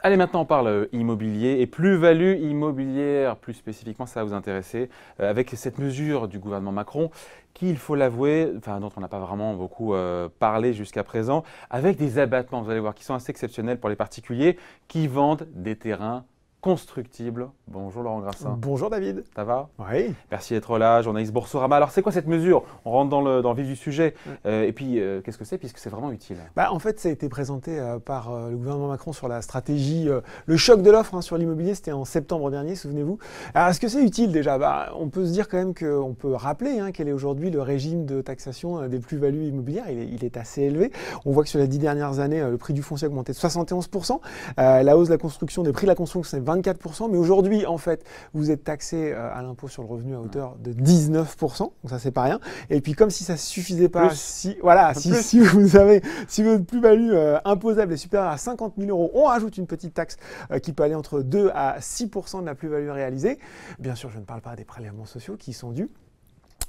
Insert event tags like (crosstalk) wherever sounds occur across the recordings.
Allez, maintenant on parle euh, immobilier et plus-value immobilière, plus spécifiquement, ça va vous intéresser, euh, avec cette mesure du gouvernement Macron qui, il faut l'avouer, dont on n'a pas vraiment beaucoup euh, parlé jusqu'à présent, avec des abattements, vous allez voir, qui sont assez exceptionnels pour les particuliers qui vendent des terrains Constructible. Bonjour Laurent Grassin. Bonjour David. Ça va Oui. Merci d'être là, journaliste Boursorama. Alors c'est quoi cette mesure On rentre dans le, vif du sujet. Mm. Euh, et puis euh, qu'est-ce que c'est puisque c'est vraiment utile bah, En fait, ça a été présenté euh, par le gouvernement Macron sur la stratégie, le choc de l'offre hein, sur l'immobilier, c'était en septembre dernier, souvenez-vous. Alors est-ce que c'est utile déjà bah, On peut se dire quand même qu'on peut rappeler hein, quel est aujourd'hui le régime de taxation des plus-values immobilières. Il est, il est, assez élevé. On voit que sur les dix dernières années, le prix du foncier a augmenté de 71%. la hausse de la construction, des prix de la construction, c'est 20 24%, mais aujourd'hui, en fait, vous êtes taxé euh, à l'impôt sur le revenu à hauteur de 19%, donc ça, c'est pas rien. Et puis, comme si ça suffisait pas, si, voilà, si, votre plus-value euh, imposable est supérieure à 50 000 euros, on rajoute une petite taxe euh, qui peut aller entre 2 à 6% de la plus-value réalisée. Bien sûr, je ne parle pas des prélèvements sociaux qui sont dus.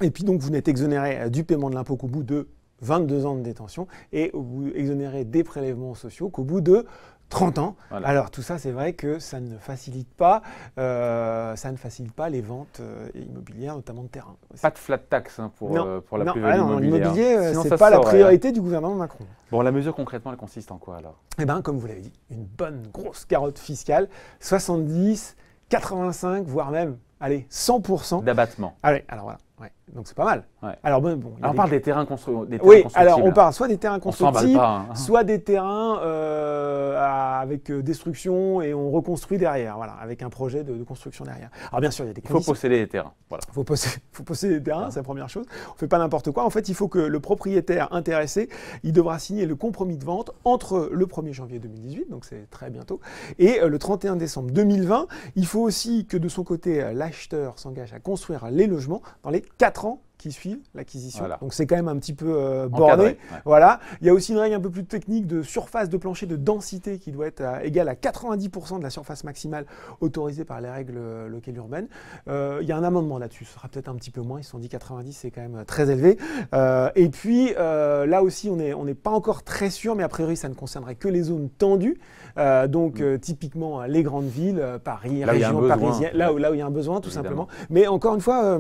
Et puis donc vous n'êtes exonéré du paiement de l'impôt qu'au bout de 22 ans de détention et vous exonérez des prélèvements sociaux qu'au bout de 30 ans. Alors tout ça, c'est vrai que ça ne facilite pas, euh, ça ne facilite pas les ventes euh, immobilières, notamment de terrain. Pas de flat tax hein, pour, euh, pour la non, plus-value ah L'immobilier, ce c'est pas la hein. priorité du gouvernement Macron. Bon, la mesure concrètement, elle consiste en quoi alors Eh bien, comme vous l'avez dit, une bonne grosse carotte fiscale, 70, 85, voire même, allez, 100 d'abattement. Allez, ah alors voilà. Ouais. Donc c'est pas mal. Alors bon, on parle des terrains, constru... oui, alors on parle soit des terrains constructibles, hein. soit des terrains euh, avec euh, destruction et on reconstruit derrière, voilà, avec un projet de, construction derrière. Alors bien sûr, il y a des Il faut posséder les terrains. Voilà. Il faut, posséder, (laughs) faut terrains, c'est la première chose. On fait pas n'importe quoi. En fait, il faut que le propriétaire intéressé, il devra signer le compromis de vente entre le 1er janvier 2018, donc c'est très bientôt, et euh, le 31 décembre 2020. Il faut aussi que de son côté, l'acheteur s'engage à construire les logements dans les 4 ans qui suivent l'acquisition. Donc c'est quand même un petit peu euh, bordé. borné. Voilà. Il y a aussi une règle un peu plus technique de surface de plancher de densité qui doit être égale à 90% de la surface maximale autorisée par les règles euh, locales urbaines. Euh, il y a un amendement là-dessus, ce sera peut-être un petit peu moins. Ils se sont dit 90, c'est quand même très élevé. et puis là aussi, on n'est on pas encore très sûr, mais a priori, ça ne concernerait que les zones tendues. donc mm. typiquement les grandes villes, Paris, région parisienne, là où, là où il y a un besoin, tout simplement. Mais encore une fois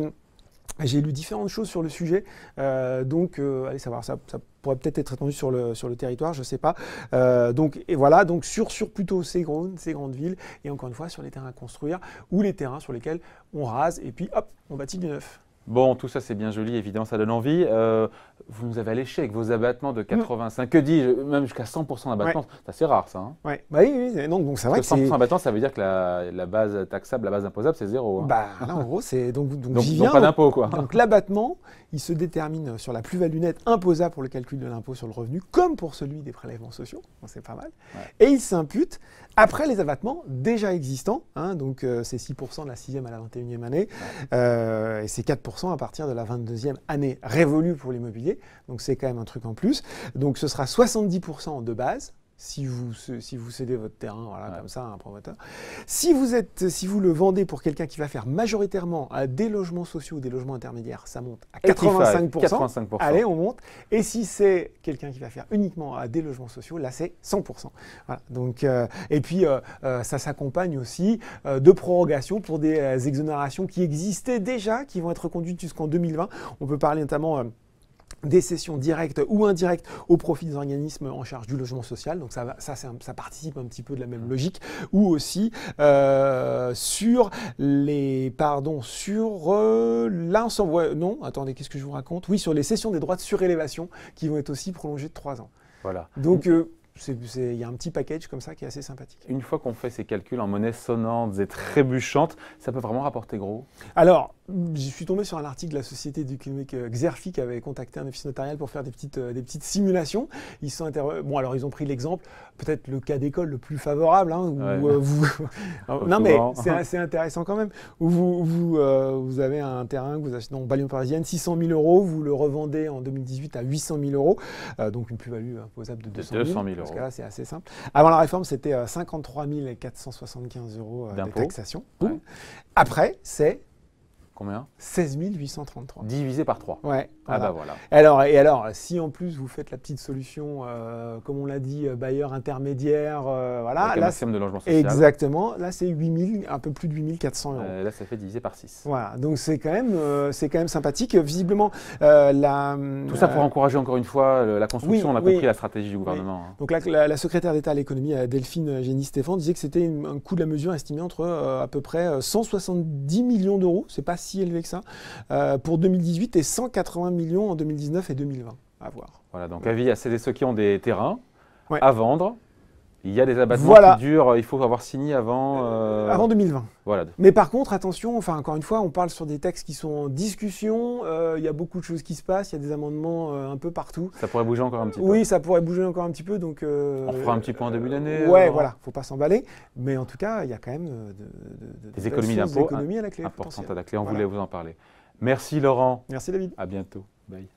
j'ai lu différentes choses sur le sujet, euh, donc euh, allez savoir, ça, pourrait peut-être être étendu sur le, sur le territoire, je ne sais pas. Euh, donc, et voilà, donc sur, sur plutôt ces grandes, ces grandes villes, et encore une fois sur les terrains à construire, ou les terrains sur lesquels on rase, et puis hop, on bâtit du neuf. Bon, tout ça c'est bien joli, évidemment, ça donne envie. Euh, vous nous avez alléché avec vos abattements de 85, mm. que dis-je, même jusqu'à 100% d'abattement. C'est assez rare ça. Hein. Bah oui, oui, oui, donc, c'est vrai que, 100% d'abattement, ça veut dire que la, base taxable, la base imposable, c'est zéro. Hein. Bah là, en gros, c'est. Donc, donc, pas d'impôt quoi. Donc l'abattement, il se détermine sur la plus-value nette imposable pour le calcul de l'impôt sur le revenu, comme pour celui des prélèvements sociaux, c'est pas mal. Et il s'impute après les abattements déjà existants, hein. donc euh, c'est 6% de la 6e à la 21e année, euh, et c'est 4% à partir de la 22e année révolue pour l'immobilier. Donc c'est quand même un truc en plus. Donc ce sera 70% de base si vous, si vous cédez votre terrain voilà, comme ça à un promoteur. Si vous, êtes, si vous le vendez pour quelqu'un qui va faire majoritairement à euh, des logements sociaux ou des logements intermédiaires, ça monte à 85%. Allez, on monte. Et si c'est quelqu'un qui va faire uniquement à euh, des logements sociaux, là, c'est 100%. Voilà, donc, euh, et puis, ça s'accompagne aussi de prorogations pour des exonérations qui existaient déjà, qui vont être conduites jusqu'en 2020. On peut parler notamment des cessions directes ou indirectes au profit des organismes en charge du logement social, donc ça, ça, ça participe un petit peu de la même logique, ou aussi euh, sur les, pardon, sur euh, non, attendez, qu'est-ce que je vous raconte Oui, sur les cessions des droits de surélévation qui vont être aussi prolongées de 3 ans. Voilà. Donc, euh, il y a un petit package comme ça qui est assez sympathique. Une fois qu'on fait ces calculs en monnaie sonnante et trébuchante, ça peut vraiment rapporter gros Alors, je suis tombé sur un article de la société du économique euh, Xerfi qui avait contacté un office notarial pour faire des petites, euh, des petites simulations. Ils sont euh, bon, alors ils ont pris l'exemple, peut-être le cas d'école le plus favorable, hein, vous... (laughs) non mais c'est (laughs) assez intéressant quand même, où vous, vous, avez un terrain que vous achetez en Ballon parisienne, 600 000 euros, vous le revendez en 2018 à 800 000 euros, donc une plus-value imposable de de 200 000 euros. Parce que là, c'est assez simple. Avant la réforme, c'était 53 euh, 475 euros euh, de taxation. Après, c'est Combien 16 833. Divisé par 3. Ouais. Ah bah voilà. Alors, et alors, si en plus vous faites la petite solution, euh, comme on l'a dit, euh, bailleur intermédiaire, euh, voilà. Avec un de logement Exactement. Là, c'est 8000, un peu plus de 8 400 euros. là, ça fait divisé par 6. Voilà. Donc, c'est quand, même, quand même sympathique. Visiblement, la. Tout ça pour encourager encore une fois la construction. on a la stratégie du gouvernement. Hein. Donc, la, secrétaire d'État à l'économie, Delphine Génie-Stéphane, disait que c'était un coût de la mesure estimé entre à peu près 170 millions d'euros. C'est pas si élevé que ça euh, pour 2018 et 180 millions en 2019 et 2020. À voir. Voilà, donc avis à c'est ceux qui ont des terrains à vendre il y a des abattements qui durent, euh, il faut avoir signé avant. Euh, euh, avant 2020. Mais par contre, attention, enfin encore une fois, on parle sur des textes qui sont en discussion, il y a beaucoup de choses qui se passent, il y a des amendements un peu partout. Ça pourrait bouger encore un petit peu. Oui, ça pourrait bouger encore un petit peu, donc. on fera un petit point en début d'année. Ouais, voilà, il faut pas s'emballer. Mais en tout cas, il y a quand même des économies d'impôts importantes à la clé. On voulait vous en parler. Merci Laurent. Merci David. À bientôt. Bye.